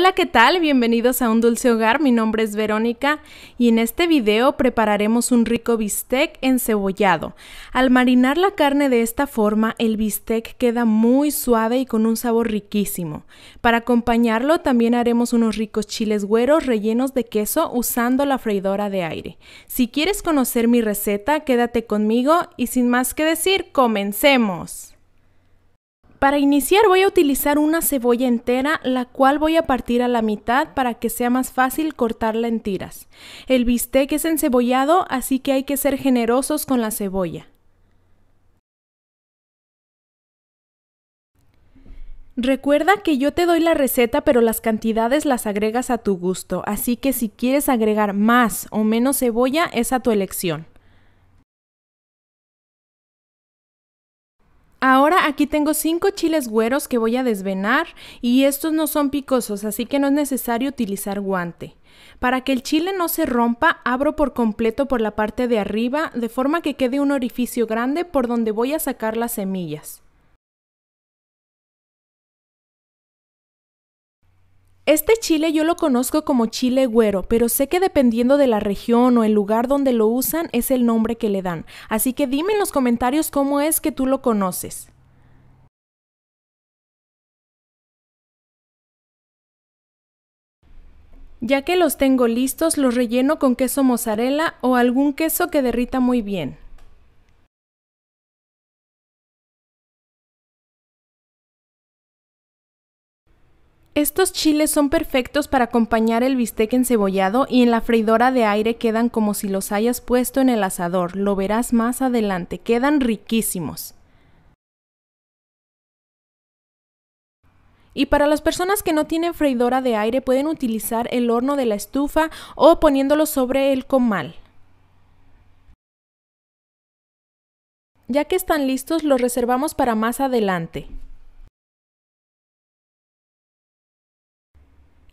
Hola, ¿qué tal? Bienvenidos a Un Dulce Hogar, mi nombre es Verónica y en este video prepararemos un rico bistec encebollado. Al marinar la carne de esta forma, el bistec queda muy suave y con un sabor riquísimo. Para acompañarlo también haremos unos ricos chiles güeros rellenos de queso usando la freidora de aire. Si quieres conocer mi receta, quédate conmigo y sin más que decir, comencemos. Para iniciar voy a utilizar una cebolla entera, la cual voy a partir a la mitad para que sea más fácil cortarla en tiras. El bistec es encebollado, así que hay que ser generosos con la cebolla. Recuerda que yo te doy la receta, pero las cantidades las agregas a tu gusto, así que si quieres agregar más o menos cebolla es a tu elección. Ahora aquí tengo cinco chiles güeros que voy a desvenar y estos no son picosos, así que no es necesario utilizar guante. Para que el chile no se rompa, abro por completo por la parte de arriba, de forma que quede un orificio grande por donde voy a sacar las semillas. Este chile yo lo conozco como chile güero, pero sé que dependiendo de la región o el lugar donde lo usan es el nombre que le dan. Así que dime en los comentarios cómo es que tú lo conoces. Ya que los tengo listos, los relleno con queso mozzarella o algún queso que derrita muy bien. Estos chiles son perfectos para acompañar el bistec encebollado y en la freidora de aire quedan como si los hayas puesto en el asador, lo verás más adelante, quedan riquísimos. Y para las personas que no tienen freidora de aire pueden utilizar el horno de la estufa o poniéndolo sobre el comal. Ya que están listos, los reservamos para más adelante.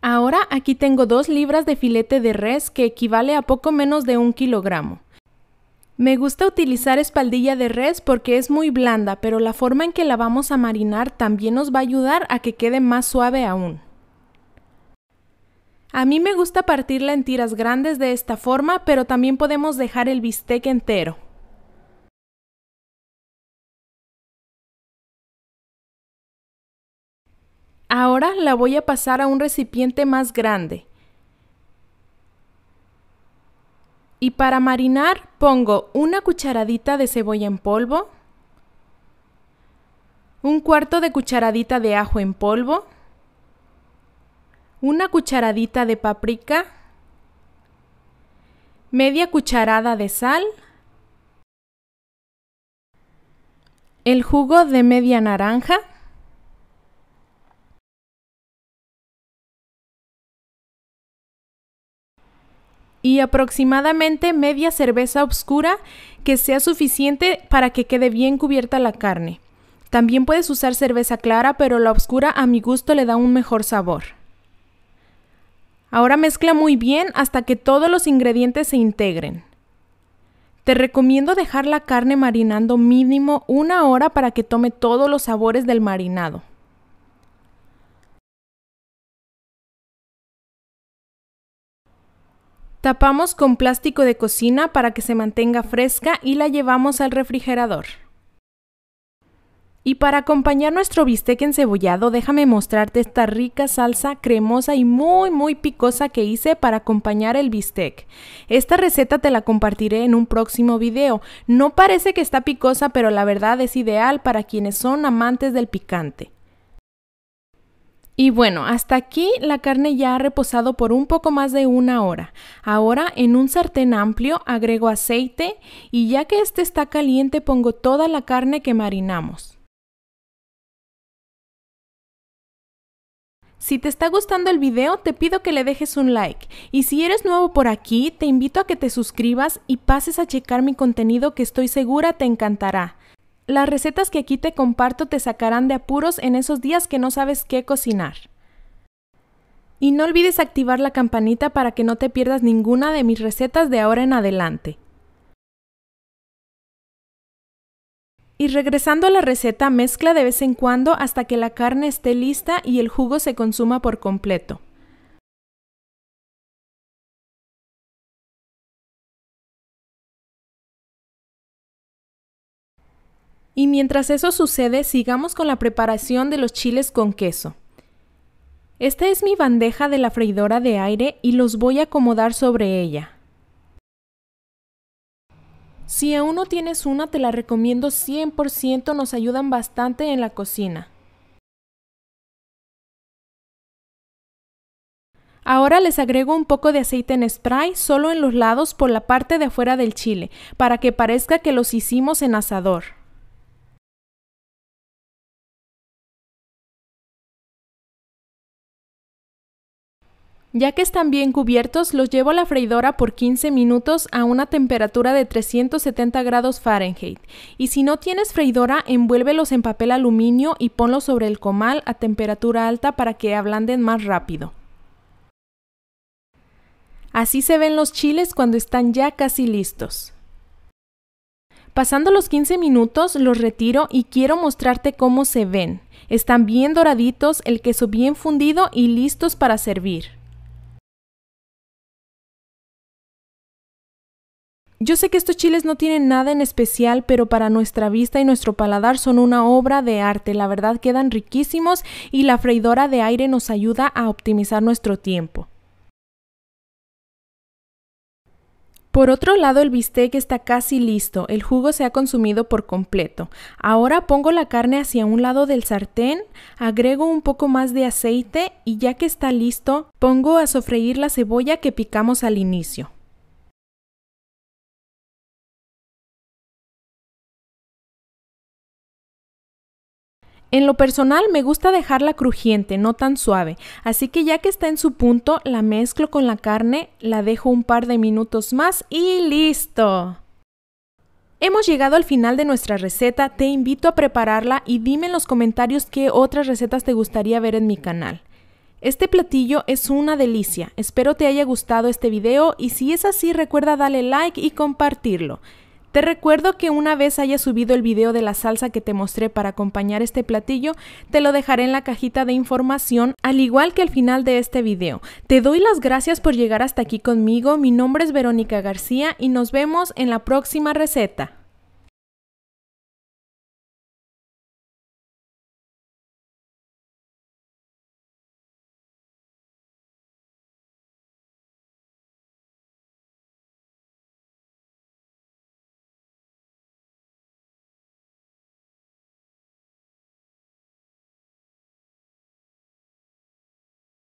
Ahora aquí tengo dos libras de filete de res que equivale a poco menos de un kilogramo. Me gusta utilizar espaldilla de res porque es muy blanda, pero la forma en que la vamos a marinar también nos va a ayudar a que quede más suave aún. A mí me gusta partirla en tiras grandes de esta forma, pero también podemos dejar el bistec entero. Ahora la voy a pasar a un recipiente más grande. Y para marinar pongo una cucharadita de cebolla en polvo, un cuarto de cucharadita de ajo en polvo, una cucharadita de paprika, media cucharada de sal, el jugo de media naranja, y aproximadamente media cerveza oscura que sea suficiente para que quede bien cubierta la carne. También puedes usar cerveza clara, pero la oscura a mi gusto le da un mejor sabor. Ahora mezcla muy bien hasta que todos los ingredientes se integren. Te recomiendo dejar la carne marinando mínimo una hora para que tome todos los sabores del marinado. Tapamos con plástico de cocina para que se mantenga fresca y la llevamos al refrigerador. Y para acompañar nuestro bistec encebollado, déjame mostrarte esta rica salsa cremosa y muy muy picosa que hice para acompañar el bistec. Esta receta te la compartiré en un próximo video. No parece que está picosa, pero la verdad es ideal para quienes son amantes del picante. Y bueno, hasta aquí la carne ya ha reposado por un poco más de una hora. Ahora en un sartén amplio agrego aceite y ya que este está caliente pongo toda la carne que marinamos. Si te está gustando el video, te pido que le dejes un like. Y si eres nuevo por aquí, te invito a que te suscribas y pases a checar mi contenido que estoy segura te encantará. Las recetas que aquí te comparto te sacarán de apuros en esos días que no sabes qué cocinar. Y no olvides activar la campanita para que no te pierdas ninguna de mis recetas de ahora en adelante. Y regresando a la receta, mezcla de vez en cuando hasta que la carne esté lista y el jugo se consuma por completo. Y mientras eso sucede, sigamos con la preparación de los chiles con queso. Esta es mi bandeja de la freidora de aire y los voy a acomodar sobre ella. Si aún no tienes una, te la recomiendo 100%, nos ayudan bastante en la cocina. Ahora les agrego un poco de aceite en spray solo en los lados por la parte de afuera del chile, para que parezca que los hicimos en asador. Ya que están bien cubiertos, los llevo a la freidora por 15 minutos a una temperatura de 370 grados Fahrenheit. Y si no tienes freidora, envuélvelos en papel aluminio y ponlos sobre el comal a temperatura alta para que ablanden más rápido. Así se ven los chiles cuando están ya casi listos. Pasando los 15 minutos los retiro y quiero mostrarte cómo se ven. Están bien doraditos, el queso bien fundido y listos para servir. Yo sé que estos chiles no tienen nada en especial, pero para nuestra vista y nuestro paladar son una obra de arte. La verdad quedan riquísimos y la freidora de aire nos ayuda a optimizar nuestro tiempo. Por otro lado, el bistec está casi listo, el jugo se ha consumido por completo. Ahora pongo la carne hacia un lado del sartén, agrego un poco más de aceite y ya que está listo, pongo a sofreír la cebolla que picamos al inicio. En lo personal me gusta dejarla crujiente, no tan suave, así que ya que está en su punto, la mezclo con la carne, la dejo un par de minutos más y listo. Hemos llegado al final de nuestra receta, te invito a prepararla y dime en los comentarios qué otras recetas te gustaría ver en mi canal. Este platillo es una delicia, espero te haya gustado este video y si es así recuerda darle like y compartirlo. Te recuerdo que una vez haya subido el video de la salsa que te mostré para acompañar este platillo, te lo dejaré en la cajita de información, al igual que al final de este video. Te doy las gracias por llegar hasta aquí conmigo, mi nombre es Verónica García y nos vemos en la próxima receta.